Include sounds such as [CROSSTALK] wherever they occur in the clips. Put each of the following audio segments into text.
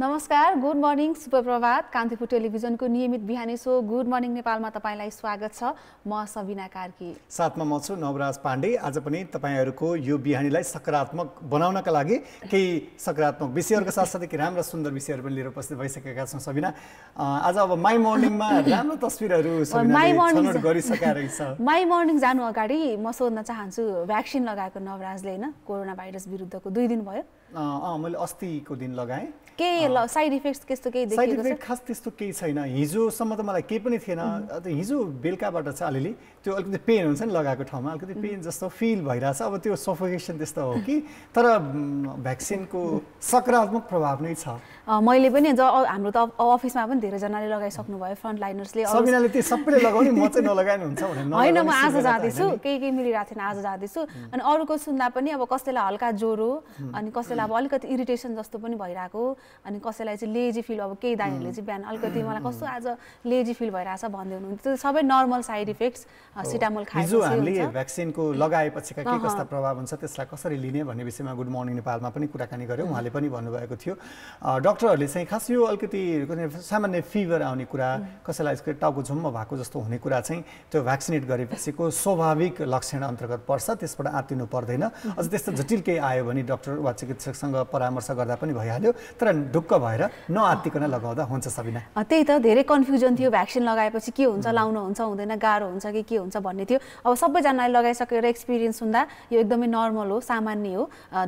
नमस्कार good morning सुप्रभात कान्तिपुर टेलिभिजनको नियमित बिहानी सो गुड मर्निङ नेपालमा तपाईँलाई स्वागत छ म सबिना कार्की साथमा म छु नवराज पाण्डे आज पनि तपाईँहरूको यो बिहानीलाई सकारात्मक बनाउनका लागि केही सकारात्मक विषयहरूको साथसाथै केही राम्रा सुन्दर विषयहरू पनि लिएर उपस्थित भइसकेका छौँ सबिना आज अब माई मर्निङमा राम्रो तस्विरहरू गरिसकेका रहेछ [LAUGHS] माई मर्निङ जानु अगाडि म सोध्न चाहन्छु भ्याक्सिन लगाएको नवराजले होइन कोरोना भाइरस विरुद्धको दुई दिन भयो अँ मैले अस्तिको दिन लगाएँ केही साइड इफेक्ट्स त्यस्तो केही साइड इफेक्ट खास त्यस्तो केही छैन हिजोसम्म त मलाई केही पनि थिएन हिजो बेलुकाबाट चाहिँ अलिअलि त्यो अलिकति पेन हुन्छ नि लगाएको ठाउँमा अलिकति पेन जस्तो फिल भइरहेछ अब त्यो सफोकेसन त्यस्तो हो कि तर भ्याक्सिनको सकारात्मक प्रभाव नै छ मैले पनि ज हाम्रो त अफिसमा पनि धेरैजनाले लगाइसक्नु भयो फ्रन्ट लाइनर्सले सबैले त्यो सबैले [LAUGHS] लगाउने म चाहिँ नलगाइनु हुन्छ होइन म आज जाँदैछु केही केही मिलिरहेको थिएन आज जाँदैछु अनि अरूको सुन्दा पनि अब कसैलाई हल्का ज्वरो अनि कसैलाई अब अलिकति इरिटेसन जस्तो पनि भइरहेको अनि कसैलाई चाहिँ लेजी फिल अब केही दाइहरूले चाहिँ बिहान अलिकति मलाई कस्तो आज लेजी फिल छ भन्दै हुनुहुन्थ्यो त्यो सबै नर्मल साइड इफेक्ट्स सिटामोल हामीले भ्याक्सिनको लगाएपछिका के कस्ता प्रभाव हुन्छ त्यसलाई कसरी लिने भन्ने विषयमा गुड मर्निङ नेपालमा पनि कुराकानी गऱ्यौँ उहाँले पनि भन्नुभएको थियो डक्टरहरूले चाहिँ खास यो अलिकति सामान्य फिभर आउने कुरा कसैलाई टाउको झुम्म भएको जस्तो हुने कुरा चाहिँ त्यो भ्याक्सिनेट गरेपछिको स्वाभाविक लक्षण अन्तर्गत पर्छ त्यसबाट आँतिनु पर्दैन अझ त्यस्तो जटिल केही आयो भने डक्टर वा चिकित्सकसँग परामर्श गर्दा पनि भइहाल्यो तर ढुक्क भएर नआत्तिकन लगाउँदा हुन्छ सबिना त्यही त धेरै कन्फ्युजन थियो भ्याक्सिन लगाएपछि के हुन्छ लाउनु हुन्छ हुँदैन गाह्रो हुन्छ कि के हुन्छ भन्ने थियो अब सबैजनाले लगाइसकेर एक्सपिरियन्स हुँदा यो एकदमै नर्मल हो सामान्य हो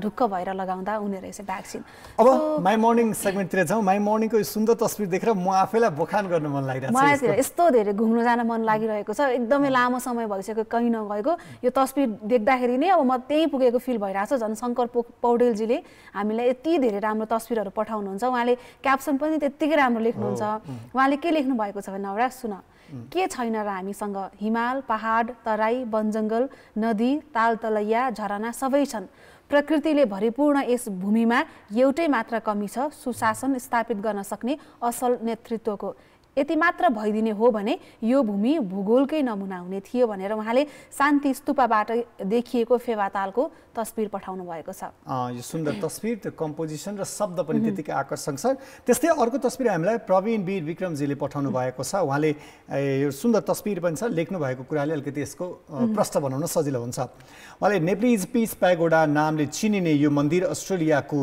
ढुक्क भएर लगाउँदा हुने रहेछ भ्याक्सिन अब माई मर्निङ सेगमेन्टतिर जाउँ माई मर्निङको सुन्दर तस्विर देखेर म आफैलाई बखान गर्नु मन लागिरहेको छ मलाई यस्तो धेरै घुम्नु जान मन लागिरहेको छ एकदमै लामो समय भइसक्यो कहीँ नगएको यो तस्विर देख्दाखेरि नै अब म त्यहीँ पुगेको फिल भइरहेको छ झन् शङ्कर पौडेलजीले हामीलाई यति धेरै राम्रो तस्विरहरू पठाउनु पठाउनुहुन्छ उहाँले क्याप्सन पनि त्यत्तिकै राम्रो लेख्नुहुन्छ उहाँले के लेख्नु भएको छ भने नवराज सुन के छैन र हामीसँग हिमाल पहाड तराई वनजङ्गल नदी ताल तलैया झरना सबै छन् प्रकृतिले भरिपूर्ण यस भूमिमा एउटै मात्र कमी छ सुशासन स्थापित गर्न सक्ने असल नेतृत्वको यति मात्र भइदिने हो भने यो भूमि भूगोलकै नमुना हुने थियो भनेर उहाँले शान्ति स्तूपाबाट देखिएको फेवातालको तस्बिर पठाउनु भएको छ यो सुन्दर तस्बिर त्यो कम्पोजिसन र शब्द पनि त्यतिकै आकर्षक छ त्यस्तै अर्को तस्बिर हामीलाई प्रवीण वीर विक्रमजीले पठाउनु भएको छ उहाँले यो सुन्दर तस्बिर पनि छ लेख्नु भएको कुराले अलिकति यसको प्रश्न बनाउन सजिलो हुन्छ उहाँले नेप्लिज पिच प्यागोडा नामले चिनिने यो मन्दिर अस्ट्रेलियाको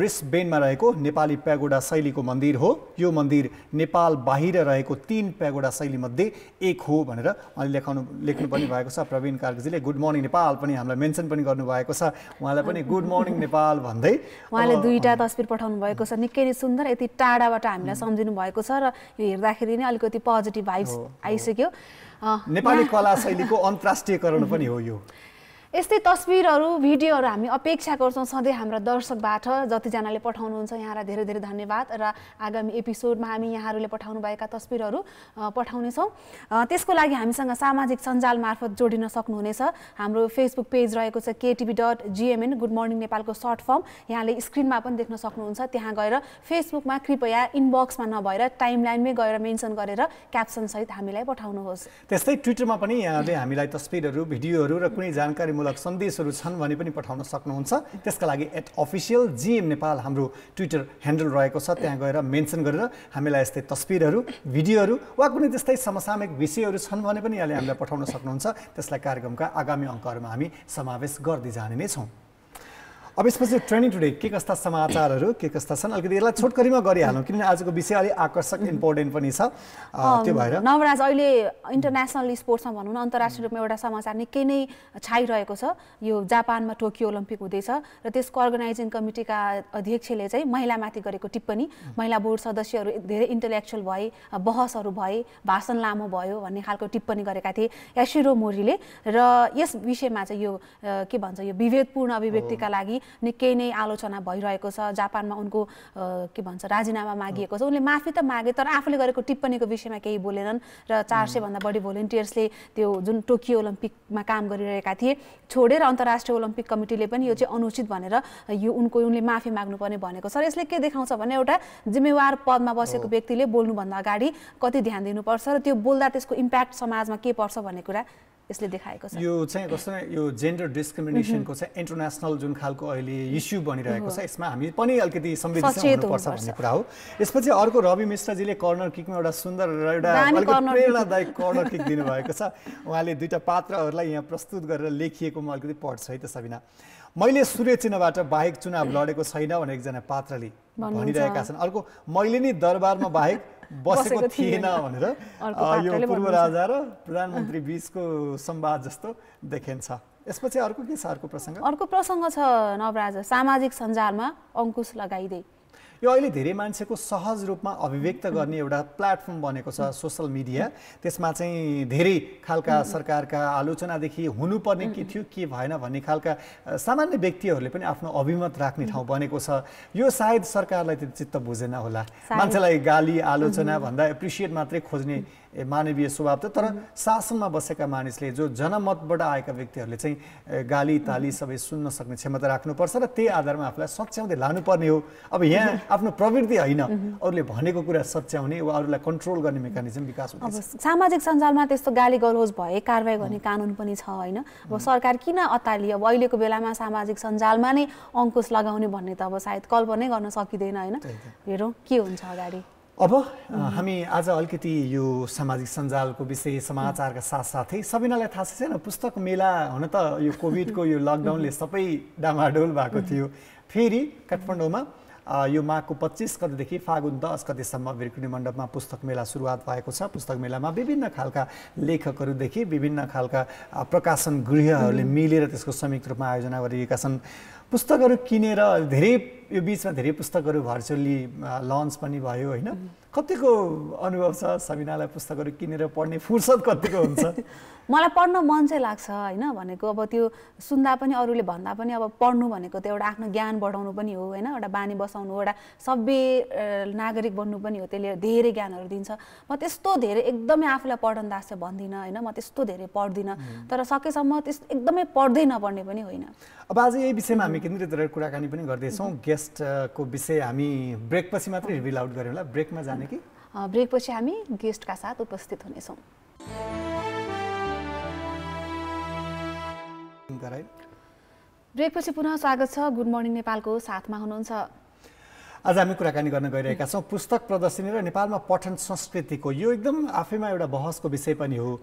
ब्रिसबेनमा रहेको नेपाली प्यागोडा शैलीको मन्दिर हो यो मन्दिर नेपाल बाहिर रहेको तिन प्यागोडा शैलीमध्ये एक हो भनेर उहाँले लेखाउनु लेख्नु पनि भएको छ प्रवीण कार्कजीले गुड मर्निङ नेपाल पनि हामीलाई मेन्सन पनि गर्नुभएको भएको छ उहाँलाई पनि गुड मर्निङ नेपाल भन्दै उहाँले दुईवटा तस्बिर पठाउनु भएको छ निकै नै सुन्दर यति टाढाबाट हामीलाई सम्झिनु भएको छ र यो हेर्दाखेरि नै अलिकति पोजिटिभ भाइब्स आइसक्यो नेपाली कला शैलीको अन्तर्राष्ट्रियकरण [LAUGHS] पनि हो यो यस्तै तस्विरहरू भिडियोहरू हामी अपेक्षा गर्छौँ सधैँ हाम्रा दर्शकबाट जतिजनाले पठाउनुहुन्छ यहाँलाई धेरै धेरै धन्यवाद र आगामी एपिसोडमा हामी यहाँहरूले पठाउनुभएका तस्विरहरू पठाउनेछौँ त्यसको लागि हामीसँग सामाजिक सञ्जाल मार्फत जोडिन सक्नुहुनेछ हाम्रो फेसबुक पेज रहेको छ KTV dot GMN good morning नेपालको सर्ट फर्म यहाँले स्क्रिनमा पनि देख्न सक्नुहुन्छ त्यहाँ गएर फेसबुकमा कृपया इनबक्समा नभएर टाइमलाइनमै गएर मेन्सन गरेर क्याप्सनसहित हामीलाई पठाउनुहोस् त्यस्तै ट्विटरमा पनि यहाँले हामीलाई तस्विरहरू भिडियोहरू र कुनै जानकारी मूलक सन्देशहरू छन् भने पनि पठाउन सक्नुहुन्छ त्यसका लागि एट अफिसियल जिएम नेपाल हाम्रो ट्विटर ह्यान्डल रहेको छ त्यहाँ गएर मेन्सन गरेर हामीलाई यस्तै तस्विरहरू भिडियोहरू वा कुनै त्यस्तै समसामयिक विषयहरू छन् भने पनि यहाँले हामीलाई पठाउन सक्नुहुन्छ त्यसलाई कार्यक्रमका आगामी अङ्कहरूमा हामी समावेश गर्दै जाने नै छौँ अब यसपछि ट्रेनिङ टुडे के कस्ता समाचारहरू के कस्ता छन् अलिकति यसलाई छोटकरीमा गरिहालौँ किनभने आजको विषय अलिक आकर्षक इम्पोर्टेन्ट पनि छ त्यो भएर नवराज अहिले इन्टरनेसनल स्पोर्ट्समा भनौँ न अन्तर्राष्ट्रिय रूपमा एउटा समाचार निकै नै छाइरहेको छ यो जापानमा टोकियो ओलम्पिक हुँदैछ र त्यसको अर्गनाइजिङ कमिटीका अध्यक्षले चाहिँ महिलामाथि गरेको टिप्पणी महिला बोर्ड सदस्यहरू धेरै इन्टेलेक्चुअल भए बहसहरू भए भाषण लामो भयो भन्ने खालको टिप्पणी गरेका थिए यासिरो मोरीले र यस विषयमा चाहिँ यो के भन्छ यो विभेदपूर्ण अभिव्यक्तिका लागि निकै नै आलोचना भइरहेको छ जापानमा उनको के भन्छ राजीनामा मागिएको छ उनले माफी त मागे तर आफूले गरेको टिप्पणीको विषयमा केही बोलेनन् र चार सयभन्दा बढी भोलिन्टियर्सले त्यो जुन टोकियो ओलम्पिकमा काम गरिरहेका थिए छोडेर अन्तर्राष्ट्रिय ओलम्पिक कमिटीले पनि यो चाहिँ अनुचित भनेर यो उनको उनले माफी माग्नुपर्ने भनेको छ र यसले के देखाउँछ भने एउटा जिम्मेवार पदमा बसेको व्यक्तिले बोल्नुभन्दा अगाडि कति ध्यान दिनुपर्छ र त्यो बोल्दा त्यसको इम्प्याक्ट समाजमा के पर्छ भन्ने कुरा यसले देखाएको छ यो चाहिँ कस्तो यो जेन्डर डिस्क्रिमिनेसनको चाहिँ इन्टरनेसनल जुन खालको अहिले इस्यु बनिरहेको छ यसमा हामी पनि अलिकति संवेदनशील हुनुपर्छ भन्ने कुरा हो यसपछि अर्को रवि मिश्रजीले कर्नर किकमा एउटा सुन्दर र एउटा प्रेरणादायक कर्नर किक दिनुभएको छ [LAUGHS] उहाँले दुईवटा पात्रहरूलाई यहाँ प्रस्तुत गरेर लेखिएको म अलिकति पढ्छु है त सबिना मैले सूर्य चिन्हबाट बाहेक चुनाव लडेको छैन भनेर एकजना पात्रले भनिरहेका छन् अर्को मैले नि दरबारमा बाहेक बसेको थिएन भनेर यो पूर्व राजा र प्रधानमन्त्री बिचको संवाद जस्तो देखिन्छ यसपछि अर्को के छ अर्को प्रसङ्ग अर्को प्रसङ्ग छ नवराज सामाजिक सञ्जालमा अङ्कुश लगाइदिए यो अहिले धेरै मान्छेको सहज रूपमा अभिव्यक्त गर्ने एउटा प्लेटफर्म बनेको छ सोसल मिडिया त्यसमा चाहिँ धेरै खालका सरकारका आलोचनादेखि हुनुपर्ने के थियो के भएन भन्ने खालका सामान्य व्यक्तिहरूले पनि आफ्नो अभिमत राख्ने ठाउँ बनेको छ यो सायद सरकारलाई त्यो चित्त बुझेन होला मान्छेलाई गाली आलोचना भन्दा एप्रिसिएट मात्रै खोज्ने मानवीय स्वभाव त तर शासनमा बसेका मानिसले जो जनमतबाट आएका व्यक्तिहरूले चाहिँ गाली ताली सबै सुन्न सक्ने क्षमता राख्नुपर्छ र त्यही आधारमा आफूलाई सच्याउँदै लानुपर्ने हो अब यहाँ आफ्नो प्रवृत्ति होइन अरूले भनेको कुरा सच्याउने वा अरूलाई कन्ट्रोल गर्ने मेकानिजम विकास हुन्छ सामाजिक सञ्जालमा त्यस्तो गाली गलोज भए कारवाही गर्ने कानुन पनि छ होइन अब सरकार किन अतालियो अब अहिलेको बेलामा सामाजिक सञ्जालमा नै अङ्कुश लगाउने भन्ने त अब सायद कल्पनै गर्न सकिँदैन होइन हेरौँ के हुन्छ अगाडि अब हामी आज अलिकति यो सामाजिक सञ्जालको विषय समाचारका साथसाथै सबैलाई थाहा छैन पुस्तक मेला हुन त यो कोभिडको यो लकडाउनले सबै डामाडोल भएको थियो फेरि काठमाडौँमा यो माघको पच्चिस गतिदेखि फागुन दस गतिसम्म बिरकुनी मण्डपमा पुस्तक मेला सुरुवात भएको छ पुस्तक मेलामा विभिन्न खालका लेखकहरूदेखि विभिन्न खालका प्रकाशन गृहहरूले मिलेर त्यसको संयुक्त रूपमा आयोजना गरिएका छन् पुस्तकहरू किनेर धेरै यो बिचमा धेरै पुस्तकहरू भर्चुअली लन्च पनि भयो होइन कतिको अनुभव छ सबिनालाई पुस्तकहरू किनेर पढ्ने फुर्सद कतिको हुन्छ [LAUGHS] मलाई पढ्न मन चाहिँ लाग्छ होइन भनेको अब त्यो सुन्दा पनि अरूले भन्दा पनि अब पढ्नु भनेको त एउटा आफ्नो ज्ञान बढाउनु पनि हो होइन एउटा बानी बसाउनु एउटा सभ्य नागरिक बन्नु पनि हो त्यसले धेरै ज्ञानहरू दिन्छ म त्यस्तो धेरै एकदमै आफूलाई पढन दास चाहिँ भन्दिनँ होइन म त्यस्तो धेरै पढ्दिनँ तर सकेसम्म त्यस एकदमै पढ्दै नपढ्ने पनि होइन अब आज यही विषयमा हामी केन्द्रित रहेर कुराकानी पनि गर्दैछौँ गेस्टको विषय हामी ब्रेकपछि मात्रै रिभिल आउट गऱ्यौँ होला ब्रेकमा जाने भने कि ब्रेकपछि हामी गेस्टका साथ उपस्थित हुनेछौँ ब्रेकपछि पुनः स्वागत छ गुड मर्निङ नेपालको साथमा हुनुहुन्छ आज हामी कुराकानी गर्न गइरहेका छौँ पुस्तक प्रदर्शनी र नेपालमा पठन संस्कृतिको यो एकदम आफैमा एउटा बहसको विषय पनि हो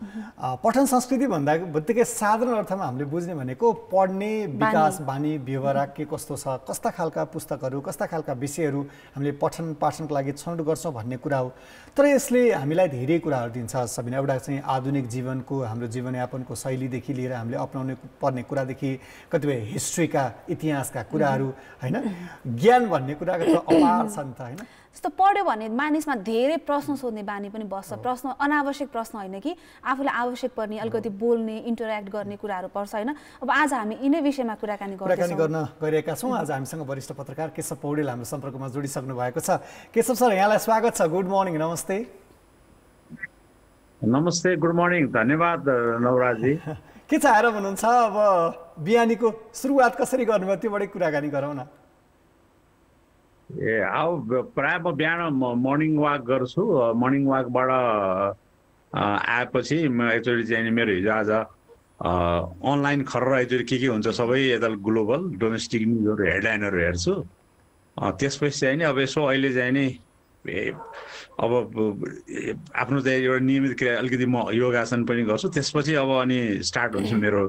पठन संस्कृति भन्दा बित्तिकै साधारण अर्थमा हामीले बुझ्ने भनेको पढ्ने विकास बानी व्यवहार के कस्तो छ कस्ता खालका पुस्तकहरू कस्ता खालका विषयहरू हामीले पठन पाठनको लागि छनौट गर्छौँ भन्ने कुरा हो तर यसले हामीलाई धेरै कुराहरू दिन्छ सबै एउटा चाहिँ आधुनिक जीवनको हाम्रो जीवनयापनको शैलीदेखि लिएर हामीले अप्नाउनु पर्ने कुरादेखि कतिपय हिस्ट्रीका इतिहासका कुराहरू होइन ज्ञान भन्ने कुराको [CLEARS THROAT] छ नि त होइन जस्तो पढ्यो भने मानिसमा धेरै प्रश्न सोध्ने बानी पनि बस्छ प्रश्न अनावश्यक प्रश्न होइन कि आफूलाई आवश्यक पर्ने अलिकति बोल्ने इन्टरेक्ट गर्ने कुराहरू पर्छ होइन अब आज हामी यिनै विषयमा कुराकानी कुराकानी गर्न गरिरहेका छौँ आज हामीसँग वरिष्ठ पत्रकार केशव पौडेल हाम्रो सम्पर्कमा जोडिसक्नु भएको छ केशव सर यहाँलाई स्वागत छ गुड मर्निङ नमस्ते नमस्ते गुड मर्निङ धन्यवाद नवराजी [LAUGHS] के छ आएर भन्नुहुन्छ अब बिहानीको सुरुवात कसरी गर्नुभयो त्योबाटै कुराकानी गरौँ न ए अब प्रायः म बिहान मर्निङ वाक गर्छु मर्निङ वाकबाट आएपछि म एकचोटि चाहिँ मेरो हिजो आज अनलाइन खर एकचोटि के के हुन्छ सबै यता ग्लोबल डोमेस्टिक न्युजहरू हेडलाइनहरू हेर्छु त्यसपछि चाहिँ नि अब यसो अहिले चाहिँ नि अब आफ्नो चाहिँ एउटा नियमित क्रिया अलिकति म योगासन पनि गर्छु त्यसपछि अब अनि स्टार्ट हुन्छ मेरो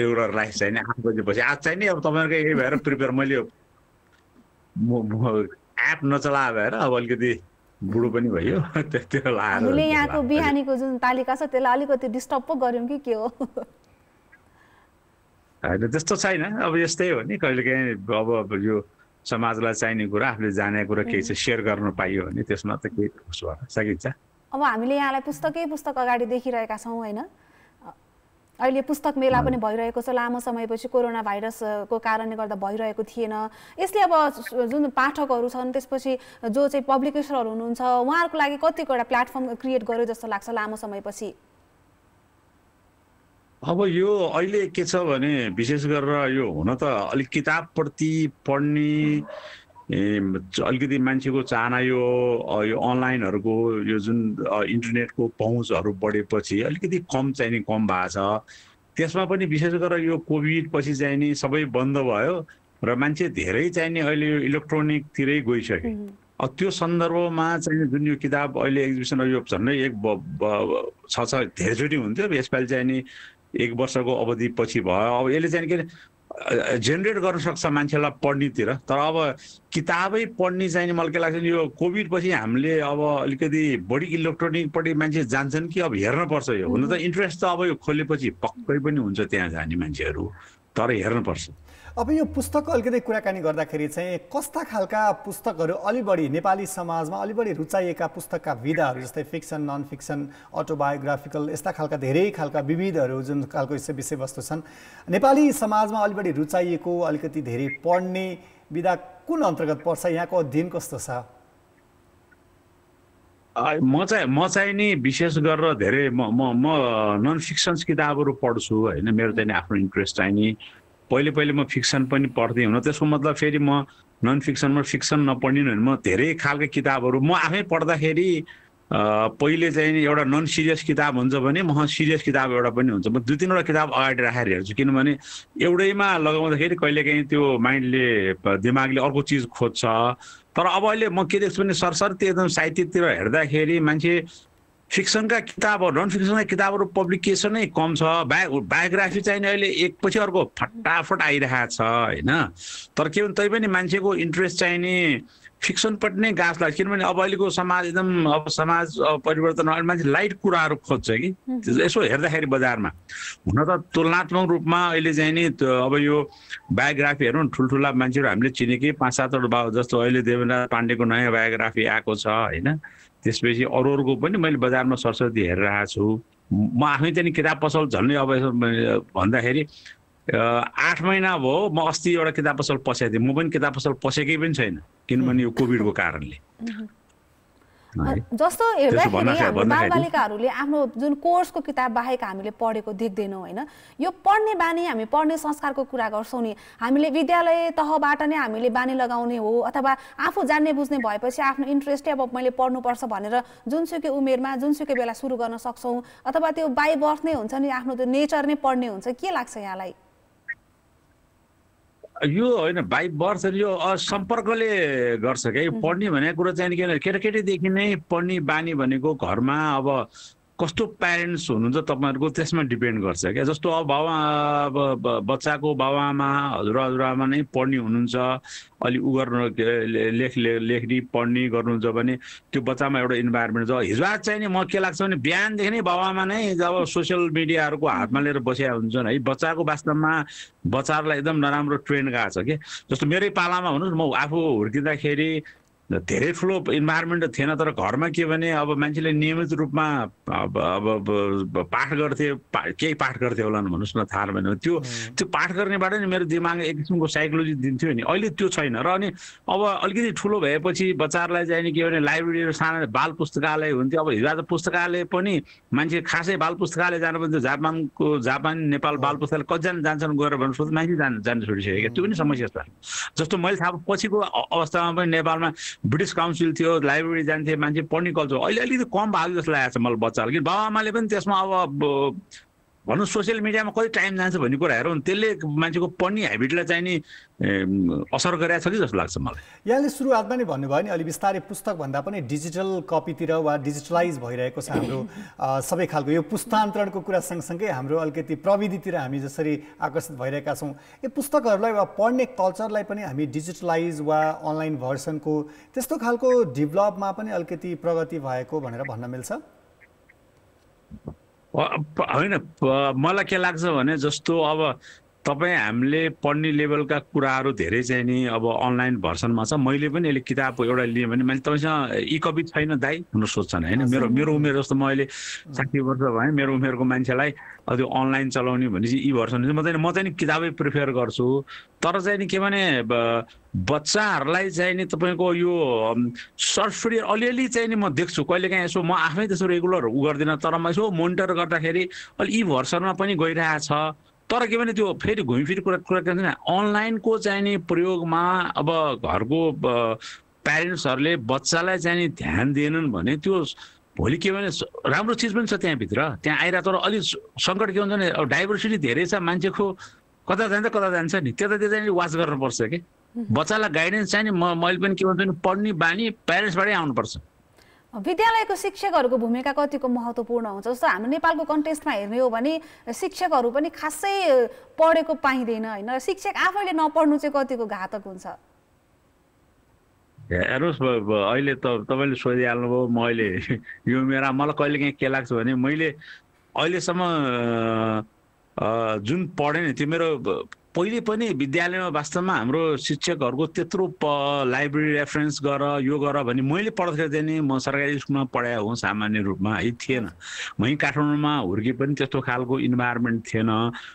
रेगुलर लाइफ चाहिँ नि आठ बजेपछि आज चाहिँ नि अब तपाईँहरूको यही भएर प्रिपेयर मैले एप नचला भएर अब अलिकति बुढो पनि भयो [LAUGHS] हामीले यहाँको बिहानीको जुन तालिका छ त्यसलाई अलिकति डिस्टर्ब पो गऱ्यौँ कि के हो होइन त्यस्तो छैन अब यस्तै हो नि कहिलेकाहीँ अब यो समाजलाई चाहिने कुरा आफूले जाने कुरा केही छ सेयर गर्नु पाइयो भने त्यसमा त केही सकिन्छ अब हामीले यहाँलाई पुस्तकै पुस्तक अगाडि देखिरहेका छौँ होइन अहिले पुस्तक मेला पनि भइरहेको छ लामो समयपछि कोरोना भाइरसको कारणले गर्दा भइरहेको थिएन यसले अब जुन पाठकहरू छन् त्यसपछि जो चाहिँ पब्लिकेसनहरू हुनुहुन्छ उहाँहरूको लागि कतिको एउटा प्लेटफर्म क्रिएट गर्यो जस्तो लाग्छ लामो समयपछि अब यो अहिले के छ भने विशेष गरेर यो हुन त अलिक किताबप्रति पढ्ने अलिकति मान्छेको चाहना यो यो अनलाइनहरूको यो जुन इन्टरनेटको पहुँचहरू बढेपछि अलिकति कम चाहिने कम भएको छ त्यसमा पनि विशेष गरेर यो कोभिड पछि चाहिने सबै बन्द भयो र मान्छे धेरै चाहिने अहिले यो इलेक्ट्रोनिकतिरै गइसक्यो अब त्यो सन्दर्भमा चाहिँ जुन यो किताब अहिले एक्जिबिसन यो झन्डै एक छ छ धेरैचोटि हुन्थ्यो यसपालि चाहिँ नि एक वर्षको अवधि पछि भयो अब यसले चाहिँ के जेनेरेट गर्न सक्छ मान्छेलाई पढ्नेतिर तर अब किताबै पढ्ने चाहिँ मलाई के लाग्छ यो कोभिडपछि हामीले अब अलिकति बढी इलेक्ट्रोनिकपट्टि मान्छे जान्छन् कि अब हेर्नुपर्छ यो हुन त इन्ट्रेस्ट त अब यो खोलेपछि पक्कै पनि हुन्छ त्यहाँ जाने मान्छेहरू तर हेर्नुपर्छ अब यो पुस्तकको अलिकति कुराकानी गर्दाखेरि चाहिँ कस्ता खालका पुस्तकहरू अलि बढी नेपाली समाजमा अलि बढी रुचाइएका पुस्तकका विधाहरू जस्तै फिक्सन नन फिक्सन अटोबायोग्राफिकल यस्ता खालका धेरै खालका विविधहरू जुन खालको विषयवस्तु छन् नेपाली समाजमा अलि बढी रुचाइएको अलिकति धेरै पढ्ने विधा कुन अन्तर्गत पर्छ यहाँको अध्ययन कस्तो छ म चाहिँ म चाहिँ नि विशेष गरेर धेरै म म नन फिक्सन्स किताबहरू पढ्छु होइन मेरो चाहिँ आफ्नो इन्ट्रेस्ट चाहिँ नि पहिले पहिले म फिक्सन पनि पढ्दै हुन त्यसको मतलब फेरि म नन फिक्सनमा फिक्सन नपढिनँ भने म धेरै खालको किताबहरू म आफै पढ्दाखेरि पहिले चाहिँ एउटा नन सिरियस किताब हुन्छ भने म सिरियस किताब एउटा पनि हुन्छ म दुई तिनवटा किताब अगाडि राखेर हेर्छु किनभने एउटैमा लगाउँदाखेरि कहिलेकाहीँ त्यो माइन्डले दिमागले अर्को चिज खोज्छ तर अब अहिले म के देख्छु भने सरसर्ती एकदम साहित्यतिर हेर्दाखेरि मान्छे फिक्सनका किताबहरू नन फिक्सनका किताबहरू पब्लिकेसनै कम छ बायो बायोग्राफी चाहिँ अहिले एकपछि अर्को फटाफट आइरहेको छ होइन तर के भने तैपनि मान्छेको इन्ट्रेस्ट चाहिँ नि फिक्सनपट्टि नै गाँस लाग्छ किनभने अब अहिलेको समाज एकदम अब समाज परिवर्तन अहिले मान्छे लाइट कुराहरू खोज्छ कि यसो हेर्दाखेरि बजारमा हुन त तुलनात्मक रूपमा अहिले चाहिँ नि अब यो बायोग्राफी हेरौँ ठुल्ठुला मान्छेहरू हामीले चिनेकै पाँच सातवटा जस्तो अहिले देवेन्द्र पाण्डेको नयाँ बायोग्राफी आएको छ होइन त्यसपछि अरू अरूको पनि मैले बजारमा सरस्वती हेरेर आएको छु म आफै चाहिँ किताब पसल झल्ने अब भन्दाखेरि आठ महिना भयो म अस्ति एउटा किताब पसल पसेको थिएँ म पनि किताब पसल पसेकै पनि छैन किनभने यो कोभिडको कारणले जस्तो हेर्दाखेरि बालबालिकाहरूले आफ्नो जुन कोर्सको किताब बाहेक हामीले पढेको देख्दैनौँ होइन यो पढ्ने बानी हामी पढ्ने संस्कारको कुरा गर्छौँ नि हामीले विद्यालय तहबाट नै हामीले बानी लगाउने हो अथवा आफू जान्ने बुझ्ने भएपछि आफ्नो इन्ट्रेस्टै अब मैले पढ्नुपर्छ भनेर जुनसुकै उमेरमा जुनसुकै बेला सुरु गर्न सक्छौँ अथवा त्यो बाई बर्थ नै हुन्छ नि आफ्नो त्यो नेचर नै पढ्ने हुन्छ के लाग्छ यहाँलाई यो होइन भाइ बर्थ यो सम्पर्कले गर्छ क्या पढ्ने भनेको कुरो चाहिँ किन केटाकेटीदेखि नै पढ्ने बानी भनेको घरमा अब कस्तो प्यारेन्ट्स हुनुहुन्छ तपाईँहरूको त्यसमा डिपेन्ड गर्छ क्या जस्तो अब बाबा अब बच्चाको बाबाआमा हजुर हजुरआमा नै पढ्ने हुनुहुन्छ अलि उ गर्नु लेख लेख्ने पढ्ने गर्नुहुन्छ भने त्यो बच्चामा एउटा इन्भाइरोमेन्ट छ हिजो आज चाहिँ नि म के लाग्छ भने बिहानदेखि नै बाबाआमा नै जब सोसियल मिडियाहरूको हातमा लिएर बसिया हुन्छन् है बच्चाको वास्तवमा बच्चाहरूलाई एकदम नराम्रो ट्रेन्ड गएको छ कि जस्तो मेरै पालामा हुनुहोस् म आफू हुर्किँदाखेरि धेरै फ्लो इन्भाइरोमेन्ट थिएन तर घरमा के भने अब मान्छेले नियमित रूपमा अब अब पाठ गर्थे पा केही पाठ गर्थे होला नि भन्नुहोस् न थाहा भएन त्यो त्यो पाठ गर्नेबाट नि मेरो दिमाग एक किसिमको साइकोलोजी दिन्थ्यो नि अहिले त्यो छैन र अनि अब अलिकति ठुलो भएपछि बच्चाहरूलाई चाहिँ के भने लाइब्रेरीहरू सानो बाल पुस्तकालय हुन्थ्यो अब हिजो आज पुस्तकालय पनि मान्छे खासै बाल पुस्तकालय जानु भने जापानको जापान नेपाल बाल पुस्तकालय कतिजना जान्छन् गएर भन्नु सोध्छ मान्छे जान जानु छोडिसकेको त्यो पनि समस्या छ जस्तो मैले थाहा पछिको अवस्थामा पनि नेपालमा ब्रिटिस काउन्सिल थियो लाइब्रेरी जान्थे मान्छे पढ्ने कल्चर अहिले अलिकति कम भएको जस्तो लागेको छ मलाई बच्चाहरू किन बाबाआमाले पनि त्यसमा अब भनौँ सोसियल मिडियामा कति टाइम जान्छ भन्ने कुराहरू त्यसले मान्छेको पढ्ने हेबिटलाई नि असर गरेको छ कि जस्तो लाग्छ मलाई यहाँले सुरुवातमा नै भन्नुभयो नि अलिक बिस्तारै पुस्तकभन्दा पनि डिजिटल कपीतिर वा डिजिटलाइज भइरहेको छ हाम्रो [LAUGHS] सबै खालको यो पुस्तान्तरणको कुरा सँगसँगै हाम्रो अलिकति प्रविधितिर हामी जसरी आकर्षित भइरहेका छौँ यो पुस्तकहरूलाई वा पढ्ने कल्चरलाई पनि हामी डिजिटलाइज वा अनलाइन भर्सनको त्यस्तो खालको डेभलपमा पनि अलिकति प्रगति भएको भनेर भन्न मिल्छ होइन मलाई के लाग्छ भने जस्तो अब तपाईँ हामीले पढ्ने लेभलका कुराहरू धेरै चाहिँ नि अब अनलाइन भर्सनमा छ मैले पनि अहिले किताब एउटा लिएँ भने मैले तपाईँसँग इ कवि छैन दाइ हुन सोध्छन् होइन मेरो मेरो उमेर जस्तो म अहिले साठी वर्ष भएँ मेरो उमेरको मान्छेलाई त्यो अनलाइन चलाउने भनेपछि इ भर्सन म चाहिँ म चाहिँ किताबै प्रिफेयर गर्छु तर चाहिँ नि के भने बच्चाहरूलाई चाहिँ नि तपाईँको यो सर्ट अलिअलि चाहिँ नि म देख्छु कहिलेकाहीँ यसो म आफै त्यसो रेगुलर उ गर्दिनँ तर म यसो मोनिटर गर्दाखेरि अलि इ भर्सनमा पनि छ तर के भने त्यो फेरि घुमिफिरी कुरा कुरा के भन्छ अनलाइनको चाहिने प्रयोगमा अब घरको प्यारेन्ट्सहरूले बच्चालाई चाहिने ध्यान दिएनन् भने त्यो भोलि के भने राम्रो चिज पनि छ त्यहाँभित्र त्यहाँ आइरहेको तर अलिक सङ्कट के हुन्छ भने अब डाइभर्सिटी धेरै छ मान्छेको कता जान्छ कता जान्छ नि त्यता त्यता चाहिँ वाच गर्नुपर्छ कि बच्चालाई गाइडेन्स चाहिने म मैले पनि के भन्छु भने पढ्ने बानी प्यारेन्ट्सबाटै आउनुपर्छ विद्यालयको शिक्षकहरूको भूमिका कतिको महत्त्वपूर्ण हुन्छ जस्तो हाम्रो नेपालको कन्टेस्टमा हेर्ने हो भने शिक्षकहरू पनि खासै पढेको पाइँदैन होइन शिक्षक आफैले नपढ्नु चाहिँ कतिको घातक हुन्छ हेर्नुहोस् अहिले त तपाईँले सोधिहाल्नुभयो म अहिले [LAUGHS] यो मेरा मलाई कहिलेकाहीँ के लाग्छ भने मैले अहिलेसम्म जुन पढेँ त्यो मेरो पहिले पनि विद्यालयमा वास्तवमा हाम्रो शिक्षकहरूको त्यत्रो लाइब्रेरी रेफरेन्स गर यो गर भने मैले पढ्दाखेरि चाहिँ नि म सरकारी स्कुलमा पढाए हुँ सामान्य रूपमा है थिएन मही काठमाडौँमा हुर्के पनि त्यस्तो खालको इन्भाइरोमेन्ट थिएन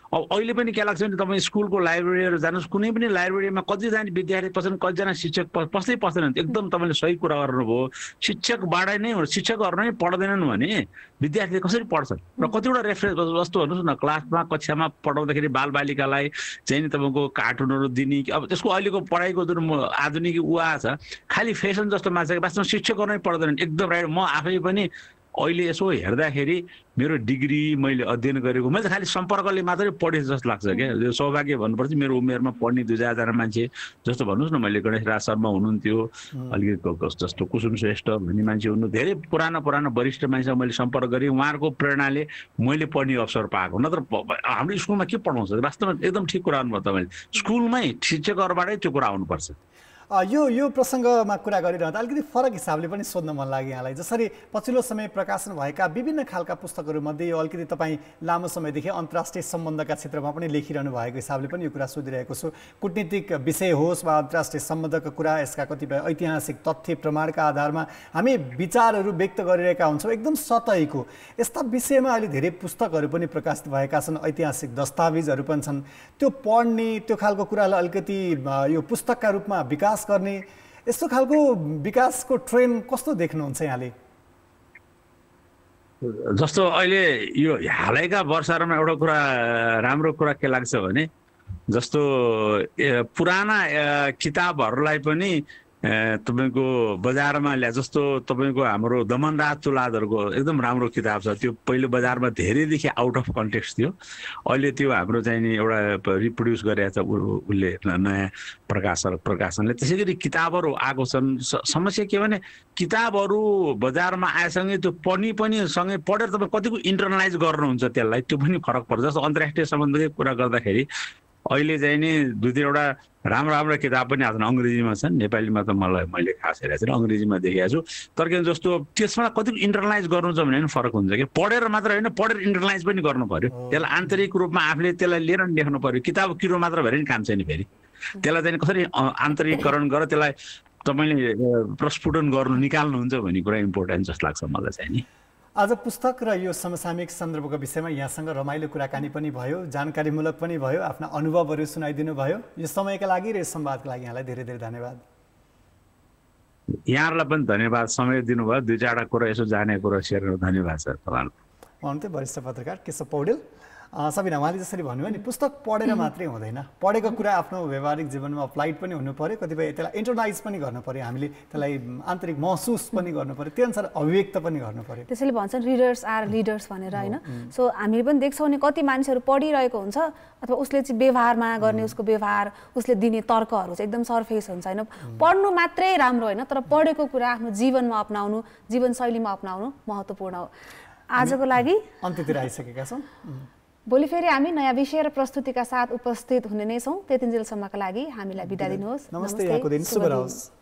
अब अहिले पनि के लाग्छ भने तपाईँ स्कुलको लाइब्रेरीहरू जानुहोस् कुनै पनि लाइब्रेरीमा कतिजना विद्यार्थी पस्छन् कतिजना शिक्षक पस्दै पस्दैनन् एकदम तपाईँले सही कुरा गर्नुभयो शिक्षकबाट नै शिक्षकहरू नै पढ्दैनन् भने विद्यार्थीले कसरी पढ्छन् र कतिवटा रेफरेन्स जस्तो हेर्नुहोस् न क्लासमा कक्षामा पढाउँदाखेरि बालबालिकालाई चाहिँ नि तपाईँको कार्टुनहरू दिने कि अब त्यसको अहिलेको पढाइको जुन आधुनिक उहाँ छ खालि फेसन जस्तो मान्छे वास्तवमा शिक्षकहरू नै पढ्दैन एकदम राइट म आफै पनि अहिले यसो हेर्दाखेरि मेरो डिग्री मैले अध्ययन गरेको मैले त खालि सम्पर्कले मात्रै पढेँ जस्तो लाग्छ क्या सौभाग्य भन्नुपर्छ मेरो उमेरमा पढ्ने दुई चारजना मान्छे जस्तो भन्नुहोस् न मैले गणेश राज शर्मा हुनुहुन्थ्यो अलिकति जस्तो कुसुम श्रेष्ठ भन्ने मान्छे हुनु धेरै पुरानो पुरानो वरिष्ठ मान्छेसँग मैले सम्पर्क गरेँ उहाँहरूको प्रेरणाले मैले पढ्ने अवसर पाएको नत्र हाम्रो स्कुलमा के पढाउँछ वास्तवमा एकदम ठिक कुरा आउनुभयो तपाईँले स्कुलमै शिक्षकहरूबाटै त्यो कुरा आउनुपर्छ यो यो प्रसङ्गमा कुरा गरिरहँदा अलिकति फरक हिसाबले पनि सोध्न मन लाग्यो यहाँलाई जसरी पछिल्लो समय प्रकाशन भएका विभिन्न खालका पुस्तकहरूमध्ये यो अलिकति तपाईँ लामो समयदेखि अन्तर्राष्ट्रिय सम्बन्धका क्षेत्रमा पनि लेखिरहनु भएको हिसाबले पनि यो कुरा सोधिरहेको छु कुटनीतिक विषय होस् वा अन्तर्राष्ट्रिय सम्बन्धका कुरा यसका कतिपय ऐतिहासिक तथ्य प्रमाणका आधारमा हामी विचारहरू व्यक्त गरिरहेका हुन्छौँ एकदम सतहीको यस्ता विषयमा अहिले धेरै पुस्तकहरू पनि प्रकाशित भएका छन् ऐतिहासिक दस्तावेजहरू पनि छन् त्यो पढ्ने त्यो खालको कुरालाई अलिकति यो पुस्तकका रूपमा विकास विकास गर्ने यस्तो खालको विकासको ट्रेन कस्तो देख्नुहुन्छ यहाँले जस्तो अहिले यो हालैका वर्षहरूमा एउटा कुरा राम्रो कुरा के लाग्छ भने जस्तो पुराना किताबहरूलाई पनि तपाईँको बजारमा ल्या जस्तो तपाईँको हाम्रो दमनराज चुलादहरूको एकदम राम्रो किताब छ त्यो पहिलो बजारमा धेरैदेखि आउट अफ कन्टेक्स्ट थियो अहिले त्यो हाम्रो चाहिँ नि एउटा रिप्रड्युस छ उसले नयाँ प्रकाशक प्रकाशनले त्यसै गरी किताबहरू आएको छन् समस्या के भने किताबहरू बजारमा आएसँगै त्यो पढ्ने पनि सँगै पढेर तपाईँ कतिको इन्टरनलाइज गर्नुहुन्छ त्यसलाई त्यो पनि फरक पर्छ जस्तो अन्तर्राष्ट्रिय सम्बन्धकै कुरा गर्दाखेरि अहिले चाहिँ नि दुई तिनवटा राम्रो राम्रो किताब पनि आफ्नो अङ्ग्रेजीमा छन् नेपालीमा त मलाई मैले खास हेरेको छैन अङ्ग्रेजीमा देखेको छु तर के जस्तो त्यसमा कति इन्टरलाइज गर्नु छ भने पनि फरक हुन्छ कि पढेर मात्र होइन पढेर इन्टरलाइज पनि गर्नु पऱ्यो त्यसलाई आन्तरिक रूपमा आफूले त्यसलाई लिएर नि लेख्नु पऱ्यो किताब किरो मात्र भएर नि काम छैन फेरि त्यसलाई चाहिँ कसरी आन्तरिकरण गरेर त्यसलाई तपाईँले प्रस्फुटन गर्नु निकाल्नुहुन्छ भन्ने कुरा इम्पोर्टेन्ट जस्तो लाग्छ मलाई चाहिँ नि आज पुस्तक र यो समसामयिक सन्दर्भको विषयमा यहाँसँग रमाइलो कुराकानी पनि भयो जानकारीमूलक पनि भयो आफ्ना अनुभवहरू सुनाइदिनु भयो यो समयका लागि र यो सम्वादको लागि यहाँलाई धेरै धेरै धन्यवाद यहाँहरूलाई पनि धन्यवाद समय दिनुभयो दुई चारवटा कुरो यसो जाने कुरो सेयर धन्यवाद सर तपाईँलाई हुनुहुन्थ्यो वरिष्ठ पत्रकार केशव पौडेल सबिना उहाँले जसरी भन्नुभयो नि पुस्तक पढेर मात्रै हुँदैन पढेको कुरा आफ्नो व्यवहारिक जीवनमा अप्लाइड पनि हुनु पऱ्यो कतिपय त्यसलाई इन्टरनाइज पनि गर्नु पऱ्यो हामीले त्यसलाई आन्तरिक महसुस पनि गर्नु पऱ्यो त्यही अनुसार अभिव्यक्त पनि गर्नु पऱ्यो त्यसैले भन्छन् रिडर्स आर लिडर्स भनेर होइन सो हामीले पनि देख्छौँ नि कति मानिसहरू पढिरहेको हुन्छ अथवा उसले चाहिँ व्यवहारमा गर्ने उसको व्यवहार उसले दिने तर्कहरू चाहिँ एकदम सर्फेस हुन्छ होइन पढ्नु मात्रै राम्रो होइन तर पढेको कुरा आफ्नो जीवनमा अप्नाउनु जीवनशैलीमा अप्नाउनु महत्त्वपूर्ण हो आजको लागि अन्त्यतिर आइसकेका छौँ भोलि फेरि हामी नयाँ विषय र प्रस्तुतिका साथ उपस्थित हुने नै छौँ त्यतिन्जेलसम्मका लागि हामीलाई बिदा दिनुहोस् नमस्ते